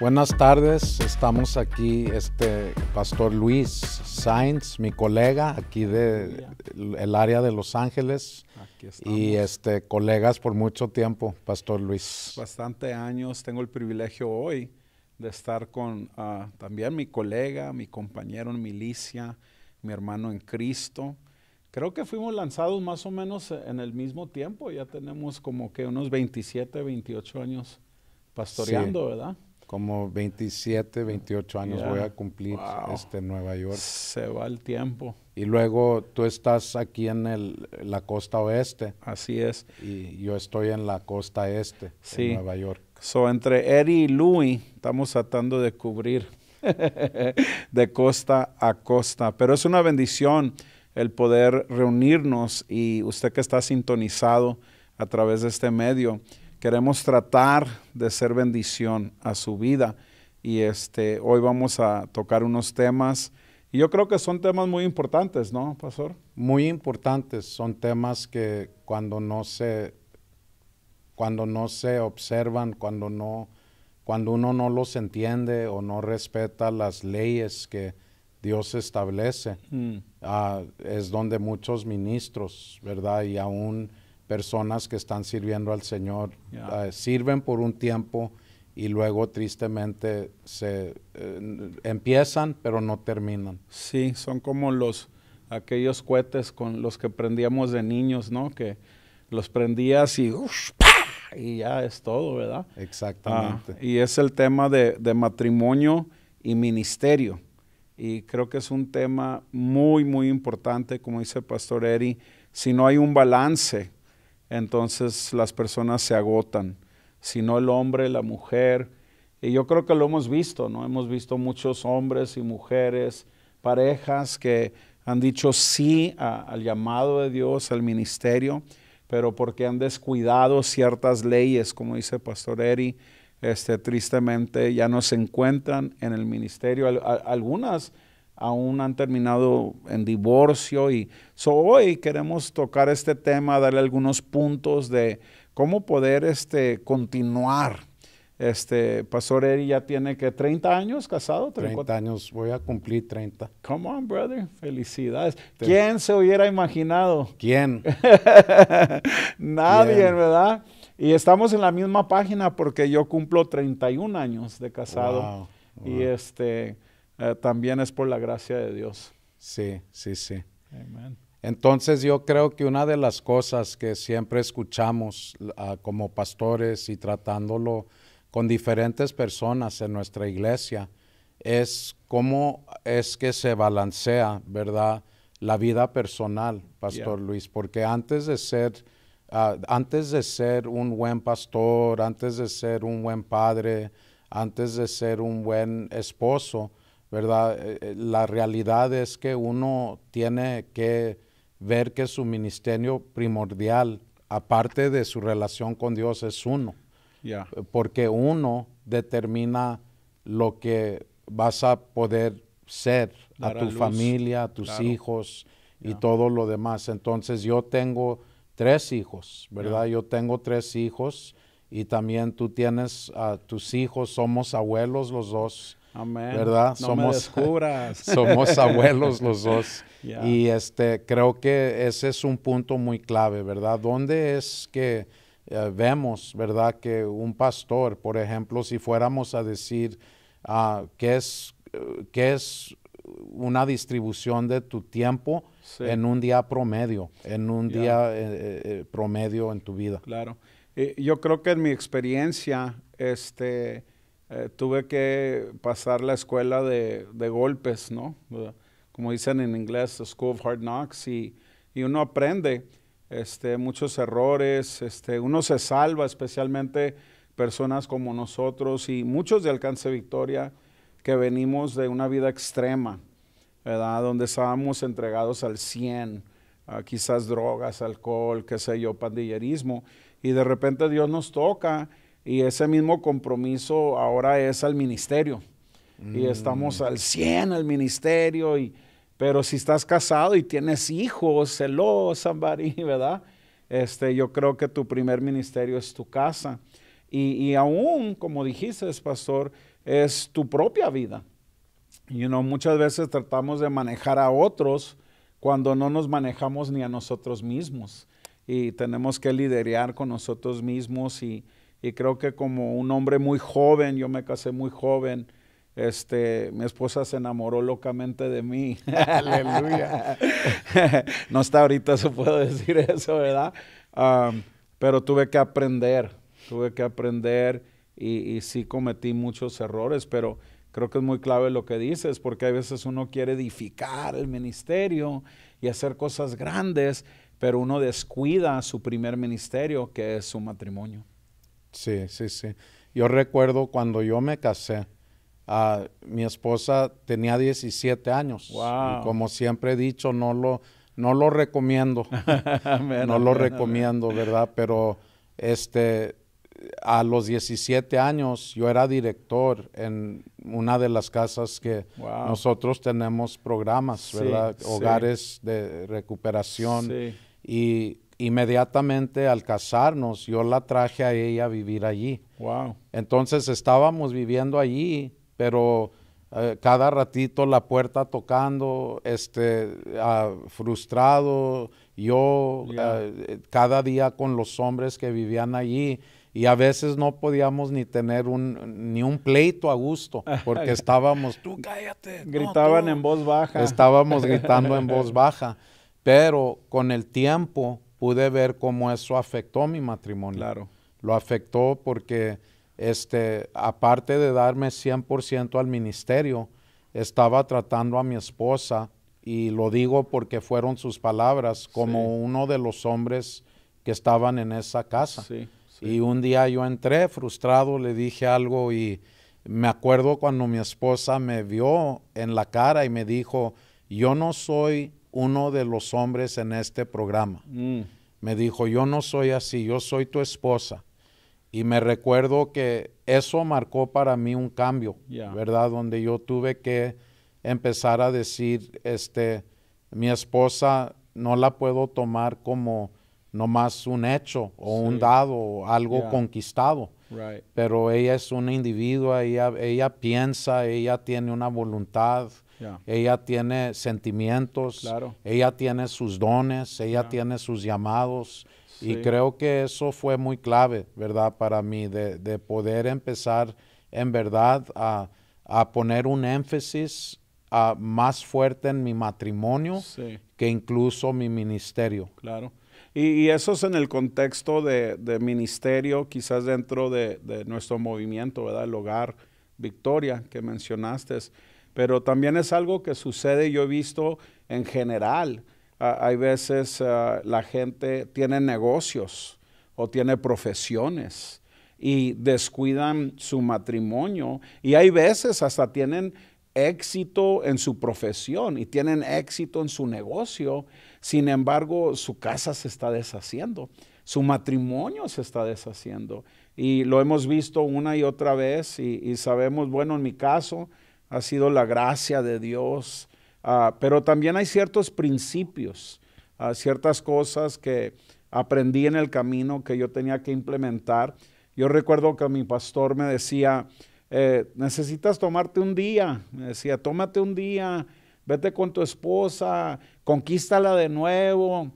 Buenas tardes, estamos aquí, este Pastor Luis Sainz, mi colega aquí de el área de Los Ángeles y este colegas por mucho tiempo, Pastor Luis. Bastante años, tengo el privilegio hoy de estar con ah, también mi colega, mi compañero en milicia, mi hermano en Cristo. Creo que fuimos lanzados más o menos en el mismo tiempo, ya tenemos como que unos 27, 28 años pastoreando, ¿verdad? como 27, 28 años voy a cumplir este Nueva York. Se va el tiempo. Y luego tú estás aquí en el, la costa oeste. Así es. Y yo estoy en la costa este, de Nueva York. So, entre Eddie y Louis estamos tratando de cubrir de costa a costa. Pero es una bendición el poder reunirnos y usted que está sintonizado a través de este medio Queremos tratar de ser bendición a su vida. Y este, hoy vamos a tocar unos temas. Y yo creo que son temas muy importantes, ¿no, Pastor? Muy importantes. Son temas que cuando no se, cuando no se observan, cuando no, cuando uno no los entiende o no respeta las leyes que Dios establece, mm. ah, es donde muchos ministros, ¿verdad? Y aún personas que están sirviendo al Señor eh, sirven por un tiempo y luego tristemente se eh, empiezan pero no terminan. Sí, son como los aquellos cohetes con los que prendíamos de niños, ¿no? Que los prendías y y ya es todo, ¿verdad? Exactamente. Ah, y es el tema de, matrimonio y ministerio. Y creo que es un tema muy, muy importante, como dice el pastor Eri. Si no hay un balance entonces las personas se agotan, si no el hombre, la mujer. Y yo creo que lo hemos visto, ¿no? Hemos visto muchos hombres y mujeres, parejas que han dicho sí al llamado de Dios, al ministerio, pero porque han descuidado ciertas leyes, como dice Pastor Eri, este, tristemente ya no se encuentran en el ministerio. algunas aún han terminado en divorcio y so, hoy queremos tocar este tema, darle algunos puntos de cómo poder este, continuar. Este, Pastor Eri ya tiene que 30 años casado. 30 años, voy a cumplir 30. Come on, brother, felicidades. ¿Quién se hubiera imaginado? ¿Quién? Nadie, ¿verdad? Y estamos en la misma página porque yo cumplo 31 años de casado. wow. Y este, eh, también es por la gracia de Dios. Sí, sí, sí. Entonces yo creo que una de las cosas que siempre escuchamos ah, como pastores y tratándolo con diferentes personas en nuestra iglesia es cómo es que se balancea, ¿verdad? La vida personal, Pastor Luis, porque antes de ser... Ah, antes de ser un buen pastor, antes de ser un buen padre, antes de ser un buen esposo, ¿verdad? Eh, eh, la realidad es que uno tiene que ver que su ministerio primordial, aparte de su relación con Dios, es uno. Eh, porque uno determina lo que vas a poder ser a tu familia, a tus hijos y todo lo demás. Entonces yo tengo tres hijos, ¿verdad? Yo tengo tres hijos y también tú tienes a tus hijos, somos abuelos los dos Amén. ¿Verdad? somos, me somos abuelos los dos. Y este, creo que ese es un punto muy clave, ¿verdad? ¿Dónde es que eh, vemos, ¿verdad? Que un pastor, por ejemplo, si fuéramos a decir ¿qué ah, qué es, es una distribución de tu tiempo en un día promedio, en un día eh, eh, promedio en tu vida. Claro. yo creo que en mi experiencia, este, eh, tuve que pasar la escuela de, golpes, ¿no? Como dicen en inglés, the School of Hard Knocks, y, uno aprende este, muchos errores, este, uno se salva, especialmente personas como nosotros y muchos de Alcance Victoria que venimos de una vida extrema, ¿verdad? Donde estábamos entregados al 100, quizás drogas, alcohol, qué sé yo, pandillerismo, y de repente Dios nos toca y ese mismo compromiso ahora es al ministerio. Y mm. estamos al 100 al ministerio, y, pero si estás casado y tienes hijos, celos, somebody, ¿verdad? Este, yo creo que tu primer ministerio es tu casa. Y, y aún, como dijiste, pastor, es tu propia vida. y no muchas veces tratamos de manejar a otros cuando no nos manejamos ni a nosotros mismos. Y tenemos que liderear con nosotros mismos y, y creo que como un hombre muy joven, yo me casé muy joven, este, mi esposa se enamoró locamente de mí. Aleluya. no está ahorita, se puedo decir eso, ¿verdad? pero tuve que aprender, tuve que aprender y, y, sí cometí muchos errores, pero creo que es muy clave lo que dices, porque a veces uno quiere edificar el ministerio y hacer cosas grandes, pero uno descuida su primer ministerio, que es su matrimonio. Sí, sí, sí. Yo recuerdo cuando yo me casé, mi esposa tenía 17 años. Y como siempre he dicho, no lo, no lo recomiendo. no lo recomiendo, ¿verdad? Pero este, a los 17 años yo era director en una de las casas que nosotros tenemos programas, ¿verdad? Hogares de recuperación. Y inmediatamente al casarnos, yo la traje a ella a vivir allí. Wow. Entonces estábamos viviendo allí, pero eh, cada ratito la puerta tocando, este, ah, frustrado, yo ah, eh, cada día con los hombres que vivían allí y a veces no podíamos ni tener un, ni un pleito a gusto, porque estábamos, tú cállate. Gritaban en voz baja. Estábamos gritando en voz baja, pero con el tiempo pude ver cómo eso afectó mi matrimonio. Claro. Lo afectó porque, este, aparte de darme 100% al ministerio, estaba tratando a mi esposa, y lo digo porque fueron sus palabras, como uno de los hombres que estaban en esa casa. sí. Y un día yo entré frustrado, le dije algo y me acuerdo cuando mi esposa me vio en la cara y me dijo, yo no soy uno de los hombres en este programa. Mm. Me dijo, yo no soy así, yo soy tu esposa. Y me recuerdo que eso marcó para mí un cambio, ¿verdad? Donde yo tuve que empezar a decir, este, mi esposa no la puedo tomar como nomás un hecho o un dado o algo conquistado. Pero ella es un individuo, ella piensa, ella tiene una voluntad, ella tiene sentimientos, ella tiene sus dones, ella tiene sus llamados. Y creo que eso fue muy clave, ¿verdad? Para mí, de, poder empezar en verdad a, poner un énfasis más fuerte en mi matrimonio que incluso mi ministerio. Claro. Y, eso es en el contexto de, ministerio, quizás dentro de, nuestro movimiento, El hogar Victoria que mencionaste pero también es algo que sucede, yo he visto en general. Ah, hay veces ah, la gente tiene negocios o tiene profesiones y descuidan su matrimonio y hay veces hasta tienen éxito en su profesión y tienen éxito en su negocio, sin embargo su casa se está deshaciendo, su matrimonio se está deshaciendo y lo hemos visto una y otra vez y sabemos, bueno, en mi caso, ha sido la gracia de Dios, ah, pero también hay ciertos principios, ah, ciertas cosas que aprendí en el camino que yo tenía que implementar. Yo recuerdo que mi pastor me decía, eh, necesitas tomarte un día, me decía, tómate un día, vete con tu esposa, conquístala de nuevo,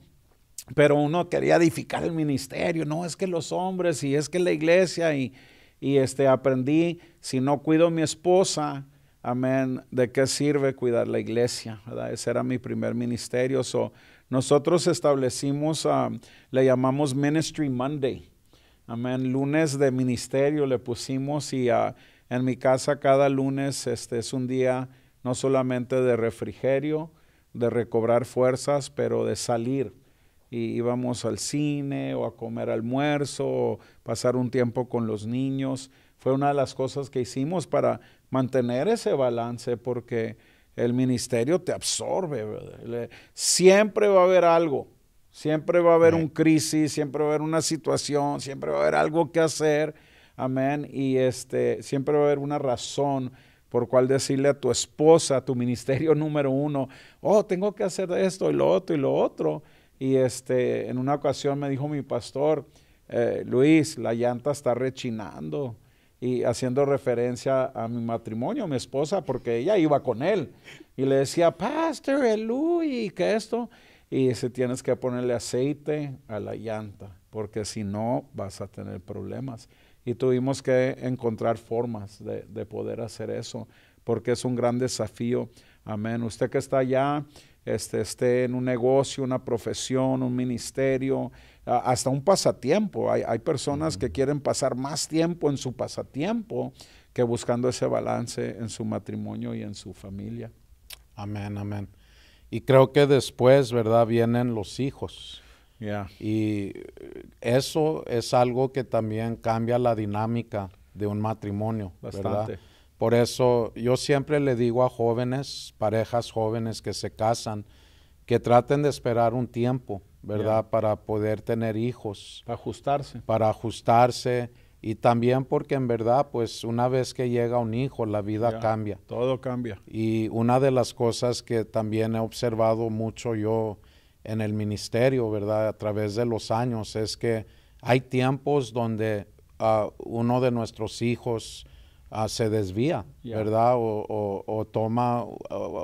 pero uno quería edificar el ministerio, no es que los hombres y es que la iglesia y, este aprendí, si no cuido a mi esposa, amén, ¿de qué sirve cuidar la iglesia? Ese era mi primer ministerio. So, nosotros establecimos, um, le llamamos Ministry Monday. Amén, lunes de ministerio le pusimos y uh, en mi casa cada lunes este es un día no solamente de refrigerio, de recobrar fuerzas, pero de salir y íbamos al cine o a comer almuerzo o pasar un tiempo con los niños. Fue una de las cosas que hicimos para mantener ese balance porque el ministerio te absorbe. Siempre va a haber algo, siempre va a haber un crisis, siempre va a haber una situación, siempre va a haber algo que hacer. Amén. Y este, siempre va a haber una razón por cual decirle a tu esposa, a tu ministerio número uno, oh, tengo que hacer esto y lo otro y lo otro. Y este, en una ocasión me dijo mi pastor, eh, Luis, la llanta está rechinando y haciendo referencia a mi matrimonio, mi esposa, porque ella iba con él. Y le decía, Pastor, el Luis, ¿qué esto? Y dice, tienes que ponerle aceite a la llanta, porque si no vas a tener problemas. Y tuvimos que encontrar formas de, de poder hacer eso, porque es un gran desafío. Amén. Usted que está allá este, esté en un negocio, una profesión, un ministerio, hasta un pasatiempo. Hay, personas que quieren pasar más tiempo en su pasatiempo que buscando ese balance en su matrimonio y en su familia. Amén, amén. Y creo que después, ¿verdad? Vienen los hijos. Y eso es algo que también cambia la dinámica de un matrimonio. Bastante. Por eso yo siempre le digo a jóvenes, parejas jóvenes que se casan, que traten de esperar un tiempo, ¿verdad? Para poder tener hijos. Para ajustarse. Para ajustarse. Y también porque en verdad, pues una vez que llega un hijo, la vida cambia. Todo cambia. Y una de las cosas que también he observado mucho yo en el ministerio, ¿verdad? A través de los años, es que hay tiempos donde ah, uno de nuestros hijos Ah, se desvía, ¿verdad? O, toma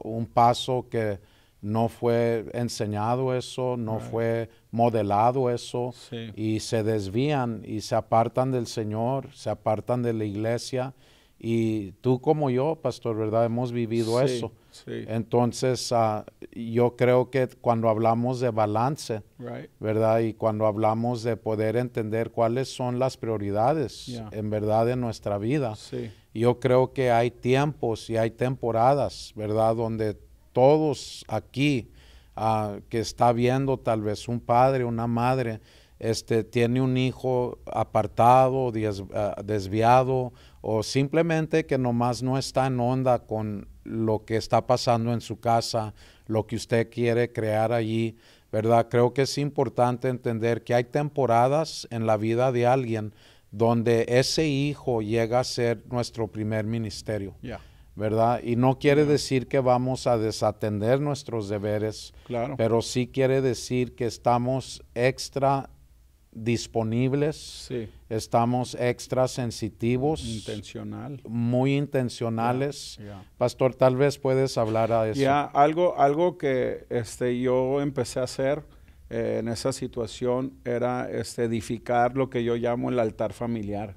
un paso que no fue enseñado eso, no fue modelado eso, y se desvían y se apartan del Señor, se apartan de la iglesia. Y tú como yo, pastor, ¿verdad? Hemos vivido eso. Entonces, ah, yo creo que cuando hablamos de balance, ¿verdad? Y cuando hablamos de poder entender cuáles son las prioridades, en verdad, en nuestra vida, yo creo que hay tiempos y hay temporadas, ¿verdad? Donde todos aquí ah, que está viendo tal vez un padre, una madre, este, tiene un hijo apartado, ah, desviado o simplemente que nomás no está en onda con lo que está pasando en su casa, lo que usted quiere crear allí, ¿verdad? Creo que es importante entender que hay temporadas en la vida de alguien donde ese hijo llega a ser nuestro primer ministerio. ¿Verdad? Y no quiere decir que vamos a desatender nuestros deberes, claro. pero sí quiere decir que estamos extra disponibles, sí. estamos extra sensitivos. Intencional. Muy intencionales. Pastor, tal vez puedes hablar a eso. Ya, algo, algo que este, yo empecé a hacer eh, en esa situación era este, edificar lo que yo llamo el altar familiar.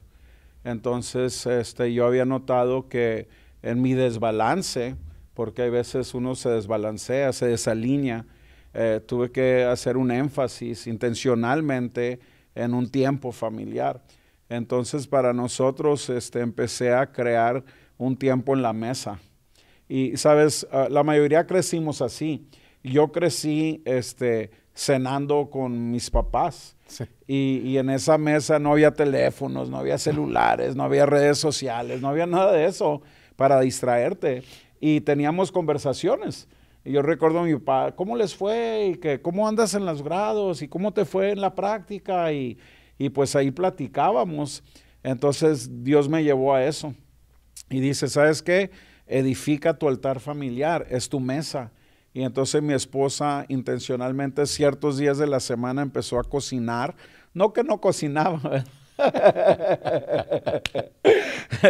Entonces este, yo había notado que en mi desbalance, porque hay veces uno se desbalancea, se desalinea, eh, tuve que hacer un énfasis intencionalmente en un tiempo familiar. Entonces para nosotros este, empecé a crear un tiempo en la mesa. Y sabes, ah, la mayoría crecimos así. Yo crecí este, cenando con mis papás. Y, en esa mesa no había teléfonos, no había celulares, no había redes sociales, no había nada de eso para distraerte. Y teníamos conversaciones. Y yo recuerdo a mi papá, ¿cómo les fue? ¿Y que, ¿Cómo andas en los grados? ¿Y cómo te fue en la práctica? Y, y pues ahí platicábamos. Entonces Dios me llevó a eso. Y dice, ¿sabes qué? Edifica tu altar familiar, es tu mesa y entonces mi esposa intencionalmente ciertos días de la semana empezó a cocinar. No que no cocinaba,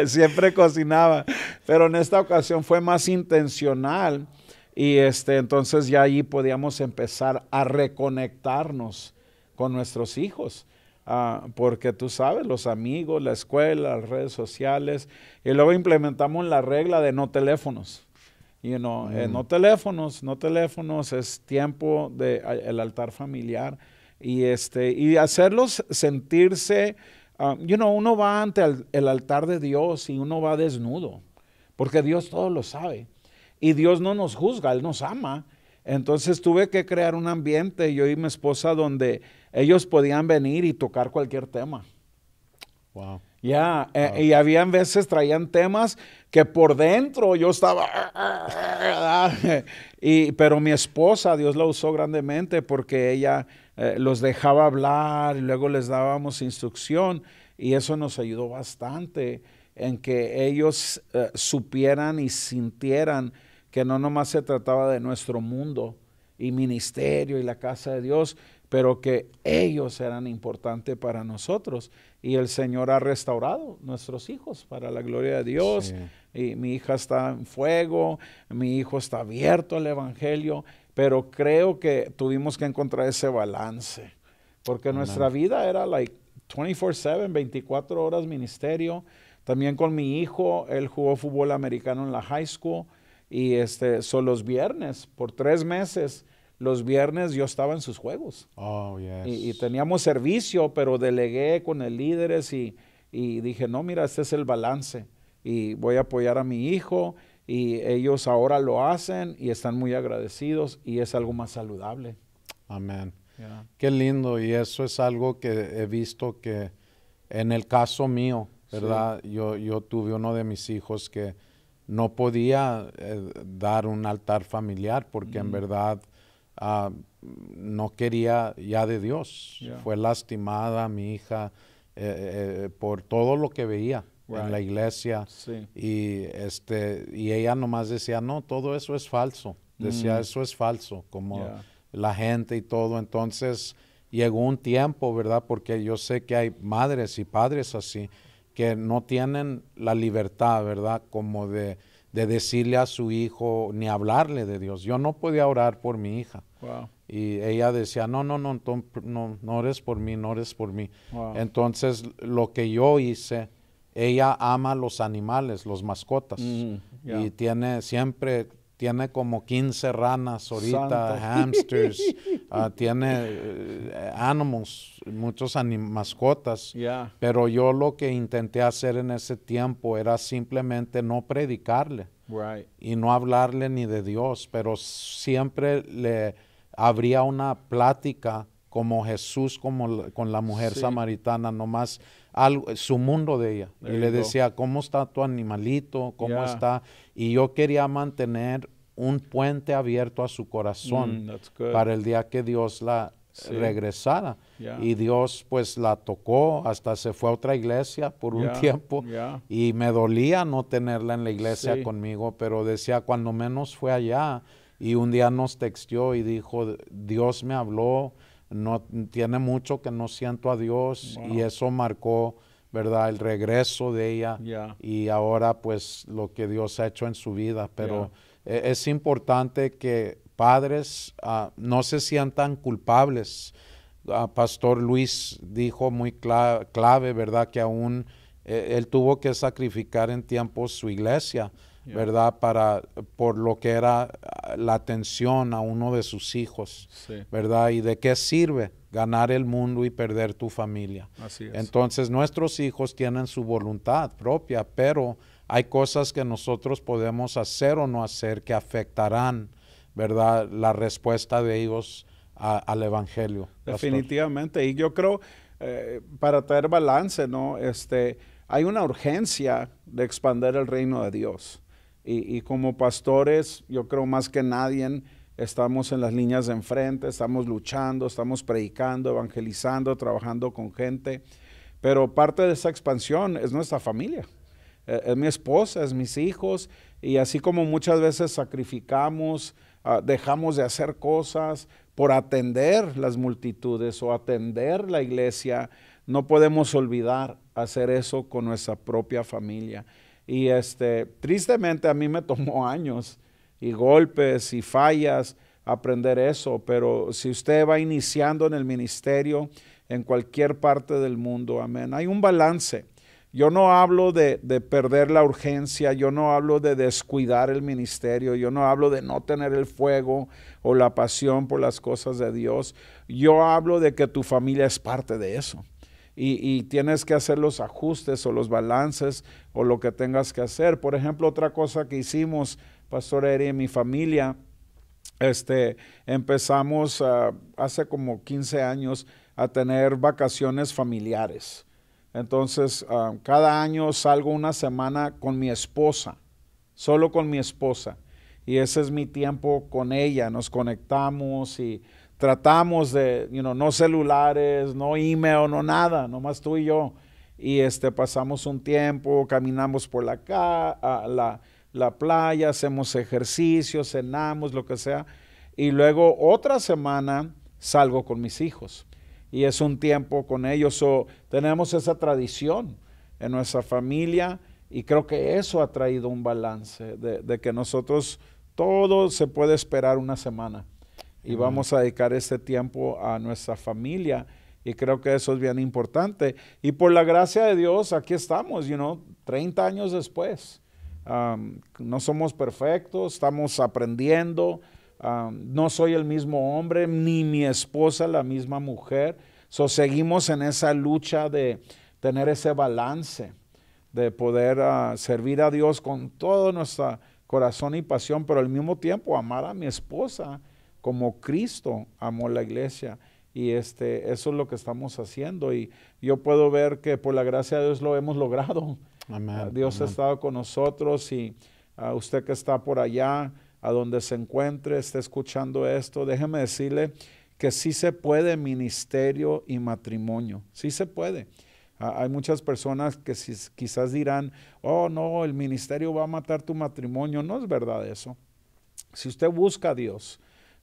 siempre cocinaba, pero en esta ocasión fue más intencional. Y este, entonces ya ahí podíamos empezar a reconectarnos con nuestros hijos. Ah, porque tú sabes, los amigos, la escuela, las redes sociales. Y luego implementamos la regla de no teléfonos. You know, no eh, mm. teléfonos, no teléfonos, es tiempo de el altar familiar y este y hacerlos sentirse, ah, you know, uno va ante el, el, altar de Dios y uno va desnudo, porque Dios todo lo sabe y Dios no nos juzga, él nos ama. Entonces tuve que crear un ambiente yo y mi esposa donde ellos podían venir y tocar cualquier tema. Wow. Ya, eh, ah, y habían veces traían temas que por dentro yo estaba... y, pero mi esposa, Dios la usó grandemente porque ella eh, los dejaba hablar y luego les dábamos instrucción y eso nos ayudó bastante en que ellos eh, supieran y sintieran que no nomás se trataba de nuestro mundo y ministerio y la casa de Dios, pero que ellos eran importantes para nosotros y el Señor ha restaurado nuestros hijos para la gloria de Dios. Y mi hija está en fuego, mi hijo está abierto al Evangelio, pero creo que tuvimos que encontrar ese balance, porque nuestra vida era like 24/7, 24 horas ministerio. También con mi hijo, él jugó fútbol americano en la high school y este, son los viernes por tres meses los viernes yo estaba en sus juegos. Oh, yes. y, teníamos servicio, pero delegué con el líderes y, dije, no, mira, este es el balance y voy a apoyar a mi hijo y ellos ahora lo hacen y están muy agradecidos y es algo más saludable. Amén. Qué lindo y eso es algo que he visto que en el caso mío, ¿verdad? Yo, yo tuve uno de mis hijos que no podía eh, dar un altar familiar porque en mm. verdad Ah, no quería ya de Dios. Fue lastimada mi hija eh, eh, por todo lo que veía en la iglesia. Y, este, y ella nomás decía, no, todo eso es falso. Decía, mm. eso es falso, como la gente y todo. Entonces llegó un tiempo, ¿verdad? Porque yo sé que hay madres y padres así que no tienen la libertad, ¿verdad? Como de de decirle a su hijo ni hablarle de Dios. Yo no podía orar por mi hija. Y ella decía, no, no, no, no, no eres por mí, no eres por mí. Entonces, lo que yo hice, ella ama los animales, los mascotas. Mm, y tiene siempre tiene como 15 ranas ahorita, hamsters, ah, tiene uh, muchos mascotas. Pero yo lo que intenté hacer en ese tiempo era simplemente no predicarle y no hablarle ni de Dios, pero siempre le habría una plática como Jesús como con la mujer samaritana, nomás su mundo de ella. y le decía, ¿cómo está tu animalito? ¿Cómo está? Y yo quería mantener un puente abierto a su corazón mm, para el día que Dios la regresara. Y Dios pues la tocó, hasta se fue a otra iglesia por un tiempo y me dolía no tenerla en la iglesia conmigo, pero decía, cuando menos fue allá y un día nos textó y dijo, Dios me habló no tiene mucho que no siento a Dios y eso marcó, ¿verdad? El regreso de ella y ahora pues lo que Dios ha hecho en su vida. Pero e, es, importante que padres ah, no se sientan culpables. Ah, Pastor Luis dijo muy clave, ¿verdad? Que aún eh, él tuvo que sacrificar en tiempos su iglesia ¿verdad? Para, por lo que era ah, la atención a uno de sus hijos, ¿verdad? ¿Y de qué sirve ganar el mundo y perder tu familia? Así es. Entonces nuestros hijos tienen su voluntad propia, pero hay cosas que nosotros podemos hacer o no hacer que afectarán, ¿verdad? La respuesta de ellos al Evangelio. Definitivamente, y yo creo, eh, para tener balance, ¿no? Este, hay una urgencia de expandir el reino de Dios y, como pastores, yo creo más que nadie, estamos en las líneas de enfrente, estamos luchando, estamos predicando, evangelizando, trabajando con gente, pero parte de esa expansión es nuestra familia, eh, es, mi esposa, es mis hijos, y así como muchas veces sacrificamos, ah, dejamos de hacer cosas por atender las multitudes o atender la iglesia, no podemos olvidar hacer eso con nuestra propia familia. Y este, tristemente a mí me tomó años y golpes y fallas aprender eso, pero si usted va iniciando en el ministerio en cualquier parte del mundo, amén, hay un balance. Yo no hablo de, de, perder la urgencia, yo no hablo de descuidar el ministerio, yo no hablo de no tener el fuego o la pasión por las cosas de Dios, yo hablo de que tu familia es parte de eso y, tienes que hacer los ajustes o los balances o lo que tengas que hacer. Por ejemplo, otra cosa que hicimos, Pastor Eri y mi familia, este, empezamos ah, hace como 15 años a tener vacaciones familiares. Entonces, ah, cada año salgo una semana con mi esposa, solo con mi esposa. Y ese es mi tiempo con ella. Nos conectamos y tratamos de, you know, no celulares, no email, no nada, nomás tú y yo. Y este, pasamos un tiempo, caminamos por la, la, la playa, hacemos ejercicio, cenamos, lo que sea. Y luego otra semana salgo con mis hijos. Y es un tiempo con ellos. o tenemos esa tradición en nuestra familia y creo que eso ha traído un balance de, de que nosotros todo se puede esperar una semana y vamos a dedicar este tiempo a nuestra familia. Y creo que eso es bien importante. Y por la gracia de Dios, aquí estamos, 30 años después. Um, no somos perfectos, estamos aprendiendo. Um, no soy el mismo hombre, ni mi esposa la misma mujer. So, seguimos en esa lucha de tener ese balance, de poder ah, servir a Dios con todo nuestro corazón y pasión, pero al mismo tiempo amar a mi esposa como Cristo amó la iglesia. Y este, eso es lo que estamos haciendo. Y yo puedo ver que por la gracia de Dios lo hemos logrado. Ah, Dios ha estado con nosotros y ah, usted que está por allá, a donde se encuentre, esté escuchando esto, déjeme decirle que sí se puede ministerio y matrimonio. Sí se puede. Ah, hay muchas personas que quizás dirán, oh no, el ministerio va a matar tu matrimonio. No es verdad eso. Si usted busca a Dios,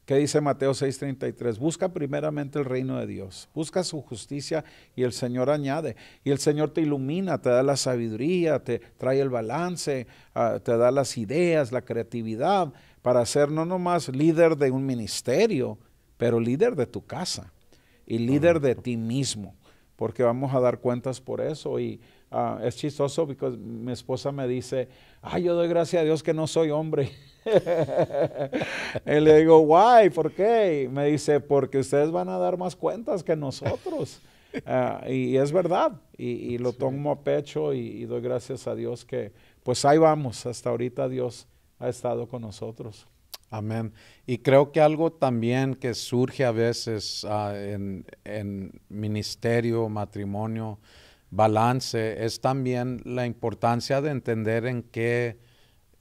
¿Qué dice Mateo 6:33? Busca primeramente el reino de Dios, busca su justicia y el Señor añade. Y el Señor te ilumina, te da la sabiduría, te trae el balance, ah, te da las ideas, la creatividad para ser no nomás líder de un ministerio, pero líder de tu casa y líder de ti mismo, porque vamos a dar cuentas por eso y Ah, es chistoso porque mi esposa me dice, ay, yo doy gracias a Dios que no soy hombre. y le digo, why ¿por qué? me dice, porque ustedes van a dar más cuentas que nosotros. Ah, y, es verdad, y, lo tomo a pecho y, doy gracias a Dios que, pues ahí vamos, hasta ahorita Dios ha estado con nosotros. Amén. Y creo que algo también que surge a veces ah, en, en ministerio, matrimonio, balance es también la importancia de entender en qué,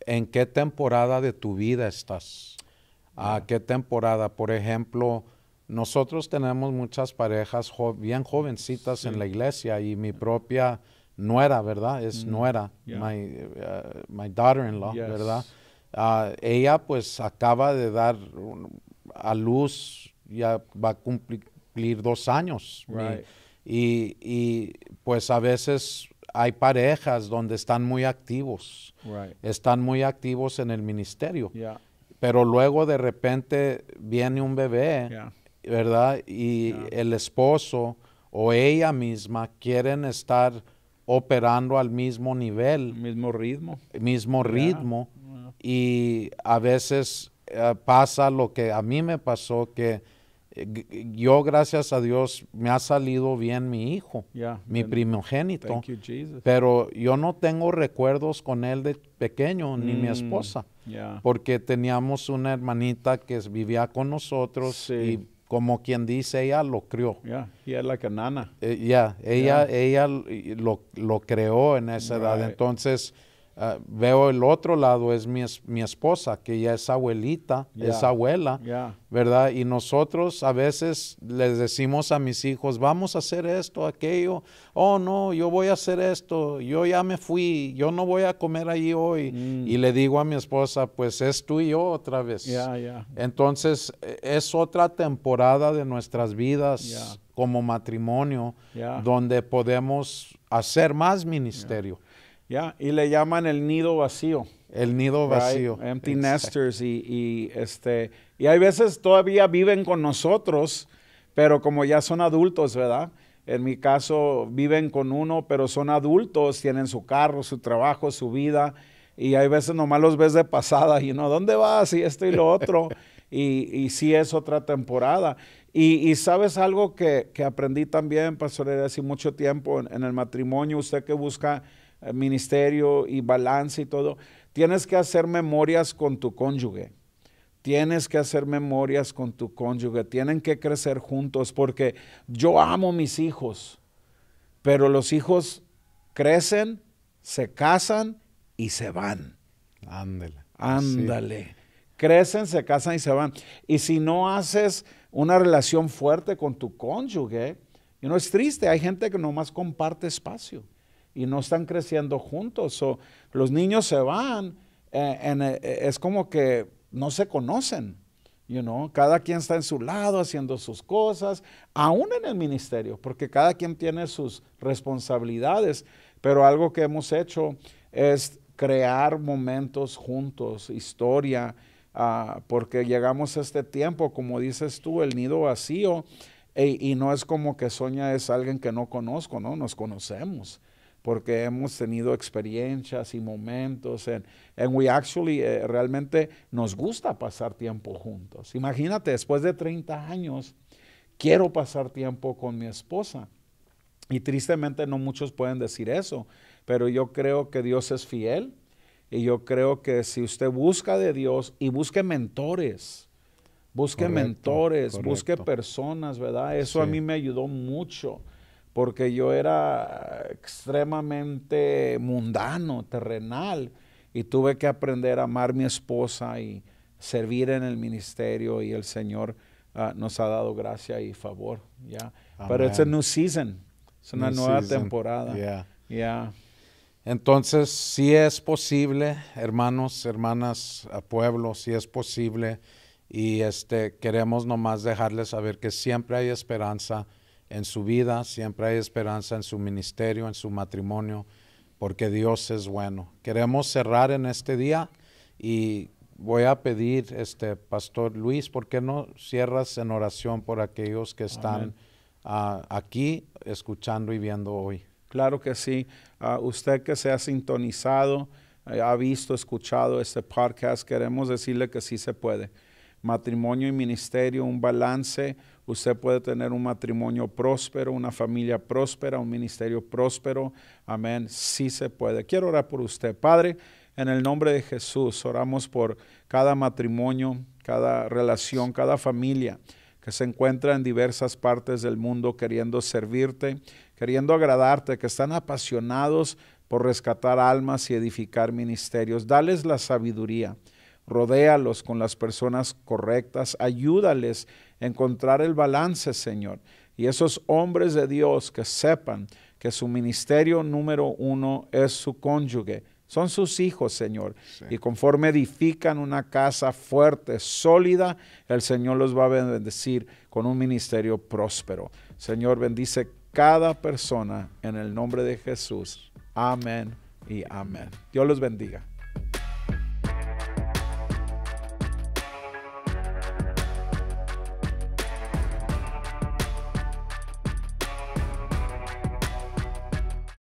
en qué temporada de tu vida estás. ¿A qué temporada? Por ejemplo, nosotros tenemos muchas parejas bien jovencitas en la iglesia y mi propia nuera, ¿verdad? Es mm, nuera, my, uh, my daughter-in-law, ¿verdad? Ah, ella pues acaba de dar a luz, ya va a cumplir, dos años. Y, pues a veces hay parejas donde están muy activos, están muy activos en el ministerio, pero luego de repente viene un bebé, ¿verdad? Y el esposo o ella misma quieren estar operando al mismo nivel. Mismo ritmo. Mismo ritmo. Y a veces eh, pasa lo que a mí me pasó, que yo gracias a Dios me ha salido bien mi hijo, mi primogénito, pero yo no tengo recuerdos con él de pequeño, ni mi mm, esposa, porque teníamos una hermanita que vivía con nosotros y como quien dice, ella lo crió. Ya, like eh, ella, ella, ella lo, lo, creó en esa edad. Entonces, Ah, veo el otro lado, es mi, mi, esposa, que ya es abuelita, es abuela, ¿verdad? Y nosotros a veces les decimos a mis hijos, vamos a hacer esto, aquello, oh no, yo voy a hacer esto, yo ya me fui, yo no voy a comer ahí hoy. Mm. Y le digo a mi esposa, pues es tú y yo otra vez. Entonces, e-, es otra temporada de nuestras vidas como matrimonio donde podemos hacer más ministerio. Ya, y le llaman el nido vacío. El nido vacío. Empty nesters. Y, y, este, y hay veces todavía viven con nosotros, pero como ya son adultos, ¿verdad? En mi caso, viven con uno, pero son adultos, tienen su carro, su trabajo, su vida. Y hay veces nomás los ves de pasada y no, ¿dónde vas? Y esto y lo otro. y, y sí es otra temporada. Y, y, sabes algo que, que aprendí también, pastor, hace mucho tiempo en, el matrimonio, usted que busca eh, ministerio y balance y todo, tienes que hacer memorias con tu cónyuge. Tienes que hacer memorias con tu cónyuge. Tienen que crecer juntos porque yo amo mis hijos, pero los hijos crecen, se casan y se van. Ándale. Pues Ándale. Crecen, se casan y se van. Y si no haces una relación fuerte con tu cónyuge, no es triste, hay gente que nomás comparte espacio y no están creciendo juntos. O los niños se van, eh, eh, es como que no se conocen. Cada quien está en su lado haciendo sus cosas, aún en el ministerio, porque cada quien tiene sus responsabilidades. Pero algo que hemos hecho es crear momentos juntos, historia, ah, porque llegamos a este tiempo, como dices tú, el nido vacío, e, y no es como que Soña es alguien que no conozco, ¿no? Nos conocemos porque hemos tenido experiencias y momentos, en, we actually eh, realmente nos gusta pasar tiempo juntos. Imagínate, después de 30 años, quiero pasar tiempo con mi esposa. Y tristemente no muchos pueden decir eso, pero yo creo que Dios es fiel y yo creo que si usted busca de Dios y busque mentores, busque mentores, busque personas, ¿verdad? Eso a mí me ayudó mucho porque yo era extremadamente mundano, terrenal, y tuve que aprender a amar a mi esposa y servir en el ministerio y el Señor ah, nos ha dado gracia y favor, ¿ya? Pero es a new season, es una nueva temporada. Entonces, si es posible, hermanos, hermanas, pueblo, si es posible. Y este, queremos nomás dejarles saber que siempre hay esperanza en su vida, siempre hay esperanza en su ministerio, en su matrimonio, porque Dios es bueno. Queremos cerrar en este día y voy a pedir, este Pastor Luis, ¿por qué no cierras en oración por aquellos que están ah, aquí escuchando y viendo hoy? Claro que sí. Ah, usted que se ha sintonizado, eh, ha visto, escuchado este podcast, queremos decirle que sí se puede matrimonio y ministerio, un balance. Usted puede tener un matrimonio próspero, una familia próspera, un ministerio próspero. Amén. Sí se puede. Quiero orar por usted. Padre, en el nombre de Jesús, oramos por cada matrimonio, cada relación, cada familia que se encuentra en diversas partes del mundo queriendo servirte, queriendo agradarte, que están apasionados por rescatar almas y edificar ministerios. Dales la sabiduría Rodéalos con las personas correctas, ayúdales a encontrar el balance, Señor. Y esos hombres de Dios que sepan que su ministerio número uno es su cónyuge, son sus hijos, Señor. Y conforme edifican una casa fuerte, sólida, el Señor los va a bendecir con un ministerio próspero. Señor, bendice cada persona en el nombre de Jesús. Amén y amén. Dios los bendiga.